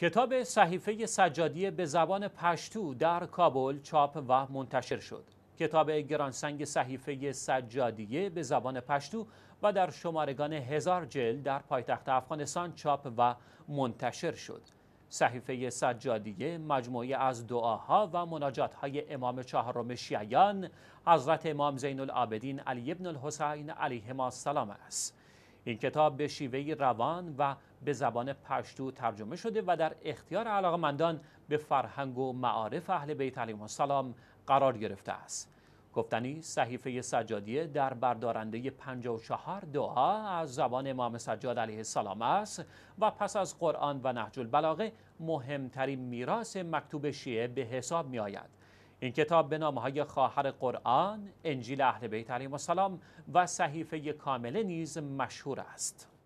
کتاب صحیفه سجادیه به زبان پشتو در کابل چاپ و منتشر شد. کتاب گرانسنگ صحیفه سجادیه به زبان پشتو و در شمارگان هزار جلد در پایتخت افغانستان چاپ و منتشر شد. صحیفه سجادیه مجموعی از دعاها و مناجاتهای امام چهارم شیعیان حضرت امام زین العابدین علی ابن الحسین علیهما السلام است. این کتاب به شیوه روان و به زبان پشتو ترجمه شده و در اختیار علاقمندان به فرهنگ و معارف اهل بیت علیهم السلام قرار گرفته است گفتنی صحیفه سجادیه در بردارنده 54 دعا از زبان امام سجاد علیه السلام است و پس از قرآن و نهج البلاغه مهمترین میراث مکتوب شیعه به حساب می آید. این کتاب به نام های خواهر قرآن، انجیل اهل بیت علیهم السلام و صحیفه کامله نیز مشهور است.